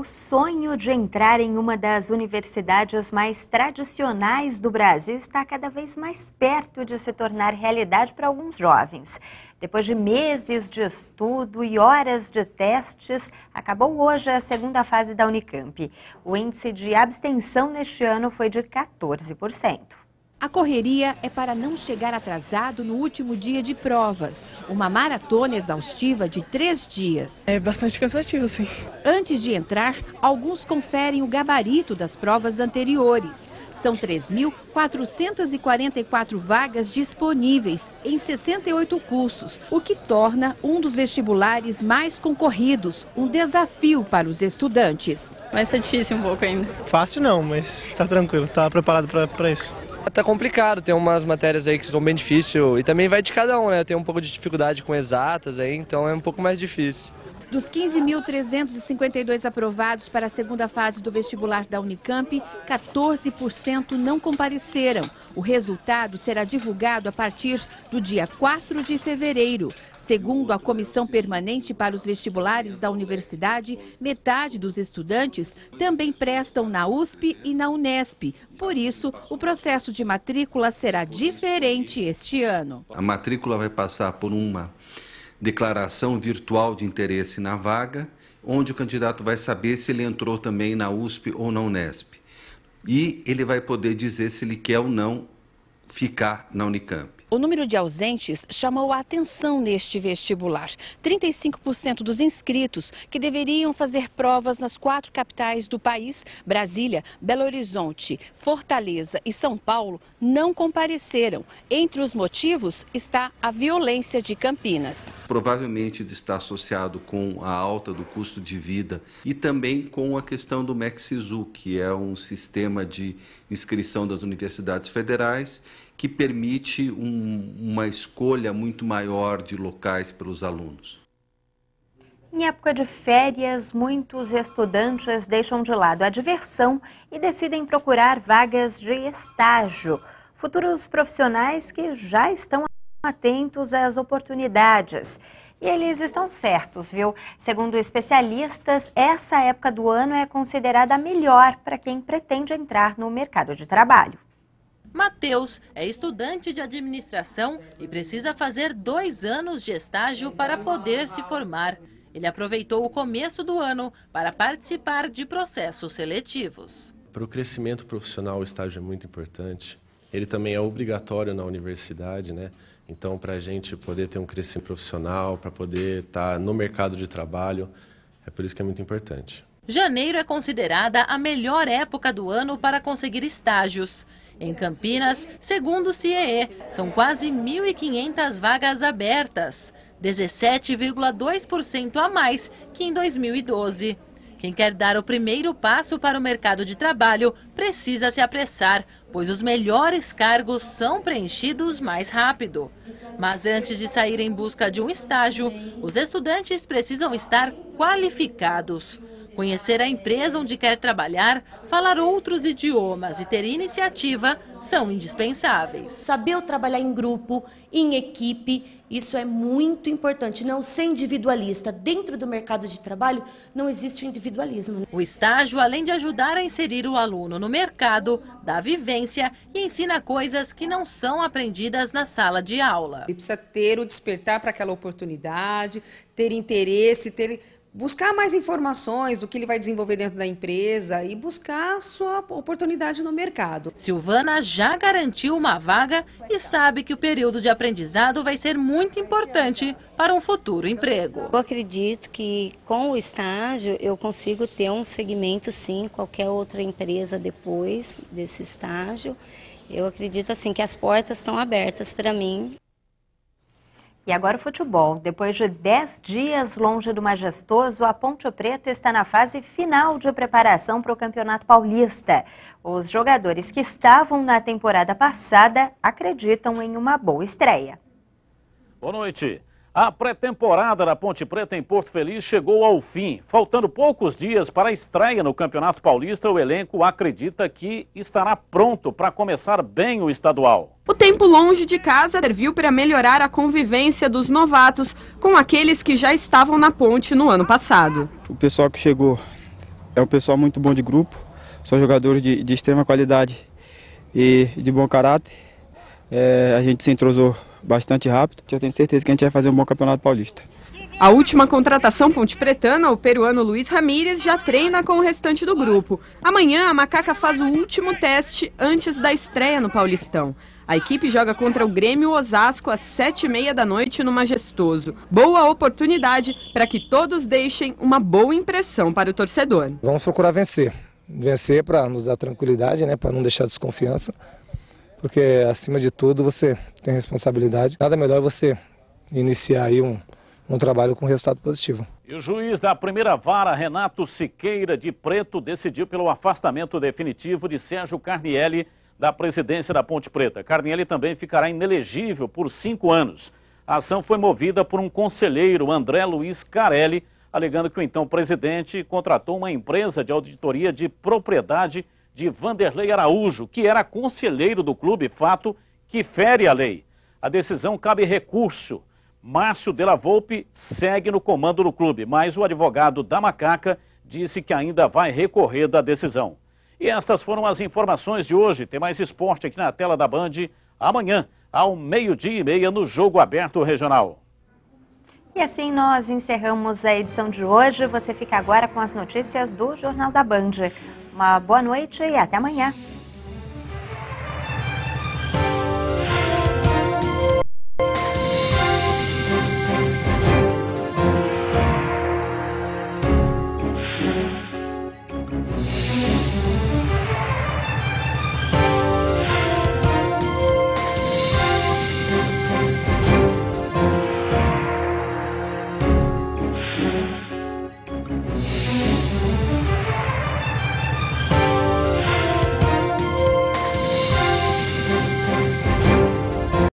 o sonho de entrar em uma das universidades mais tradicionais do Brasil está cada vez mais perto de se tornar realidade para alguns jovens. Depois de meses de estudo e horas de testes, acabou hoje a segunda fase da Unicamp. O índice de abstenção neste ano foi de 14%. A correria é para não chegar atrasado no último dia de provas, uma maratona exaustiva de três dias. É bastante cansativo, sim. Antes de entrar, alguns conferem o gabarito das provas anteriores. São 3.444 vagas disponíveis em 68 cursos, o que torna um dos vestibulares mais concorridos, um desafio para os estudantes. Vai ser difícil um pouco ainda. Fácil não, mas está tranquilo, está preparado para isso. Ah, tá complicado, tem umas matérias aí que são bem difíceis e também vai de cada um, né? Eu tenho um pouco de dificuldade com exatas aí, então é um pouco mais difícil. Dos 15.352 aprovados para a segunda fase do vestibular da Unicamp, 14% não compareceram. O resultado será divulgado a partir do dia 4 de fevereiro. Segundo a Comissão Permanente para os Vestibulares da Universidade, metade dos estudantes também prestam na USP e na Unesp. Por isso, o processo de matrícula será diferente este ano. A matrícula vai passar por uma declaração virtual de interesse na vaga, onde o candidato vai saber se ele entrou também na USP ou na Unesp. E ele vai poder dizer se ele quer ou não ficar na Unicamp. O número de ausentes chamou a atenção neste vestibular. 35% dos inscritos que deveriam fazer provas nas quatro capitais do país, Brasília, Belo Horizonte, Fortaleza e São Paulo, não compareceram. Entre os motivos está a violência de Campinas. Provavelmente está associado com a alta do custo de vida e também com a questão do MEXISU, que é um sistema de inscrição das universidades federais que permite um, uma escolha muito maior de locais para os alunos. Em época de férias, muitos estudantes deixam de lado a diversão e decidem procurar vagas de estágio. Futuros profissionais que já estão atentos às oportunidades. E eles estão certos, viu? Segundo especialistas, essa época do ano é considerada a melhor para quem pretende entrar no mercado de trabalho. Matheus é estudante de administração e precisa fazer dois anos de estágio para poder se formar. Ele aproveitou o começo do ano para participar de processos seletivos. Para o crescimento profissional, o estágio é muito importante. Ele também é obrigatório na universidade, né? Então, para a gente poder ter um crescimento profissional, para poder estar tá no mercado de trabalho, é por isso que é muito importante. Janeiro é considerada a melhor época do ano para conseguir estágios. Em Campinas, segundo o CIEE, são quase 1.500 vagas abertas, 17,2% a mais que em 2012. Quem quer dar o primeiro passo para o mercado de trabalho precisa se apressar, pois os melhores cargos são preenchidos mais rápido. Mas antes de sair em busca de um estágio, os estudantes precisam estar qualificados conhecer a empresa onde quer trabalhar, falar outros idiomas e ter iniciativa são indispensáveis. Saber trabalhar em grupo, em equipe, isso é muito importante. Não ser individualista. Dentro do mercado de trabalho, não existe o individualismo. O estágio, além de ajudar a inserir o aluno no mercado, dá vivência e ensina coisas que não são aprendidas na sala de aula. Ele precisa ter o despertar para aquela oportunidade, ter interesse, ter buscar mais informações do que ele vai desenvolver dentro da empresa e buscar sua oportunidade no mercado. Silvana já garantiu uma vaga e sabe que o período de aprendizado vai ser muito importante para um futuro emprego. Eu acredito que com o estágio eu consigo ter um segmento sim, qualquer outra empresa depois desse estágio. Eu acredito assim que as portas estão abertas para mim e agora o futebol. Depois de 10 dias longe do majestoso, a Ponte Preta está na fase final de preparação para o Campeonato Paulista. Os jogadores que estavam na temporada passada acreditam em uma boa estreia. Boa noite. A pré-temporada da Ponte Preta em Porto Feliz chegou ao fim. Faltando poucos dias para a estreia no Campeonato Paulista, o elenco acredita que estará pronto para começar bem o estadual. O tempo longe de casa serviu para melhorar a convivência dos novatos com aqueles que já estavam na ponte no ano passado. O pessoal que chegou é um pessoal muito bom de grupo, são jogadores de, de extrema qualidade e de bom caráter. É, a gente se entrosou bastante rápido. Eu tenho certeza que a gente vai fazer um bom campeonato paulista. A última contratação pontipretana, o peruano Luiz Ramírez, já treina com o restante do grupo. Amanhã, a Macaca faz o último teste antes da estreia no Paulistão. A equipe joga contra o Grêmio Osasco às sete e meia da noite no Majestoso. Boa oportunidade para que todos deixem uma boa impressão para o torcedor. Vamos procurar vencer. Vencer para nos dar tranquilidade, né, para não deixar desconfiança porque acima de tudo você tem responsabilidade. Nada melhor você iniciar aí um, um trabalho com resultado positivo. E o juiz da primeira vara, Renato Siqueira de Preto, decidiu pelo afastamento definitivo de Sérgio Carnielli da presidência da Ponte Preta. Carnielli também ficará inelegível por cinco anos. A ação foi movida por um conselheiro, André Luiz Carelli, alegando que o então presidente contratou uma empresa de auditoria de propriedade de Vanderlei Araújo, que era conselheiro do clube, fato que fere a lei. A decisão cabe recurso. Márcio Della Volpe segue no comando do clube, mas o advogado da Macaca disse que ainda vai recorrer da decisão. E estas foram as informações de hoje. Tem mais esporte aqui na tela da Band amanhã, ao meio-dia e meia, no Jogo Aberto Regional. E assim nós encerramos a edição de hoje. Você fica agora com as notícias do Jornal da Band. Uma boa noite e até amanhã.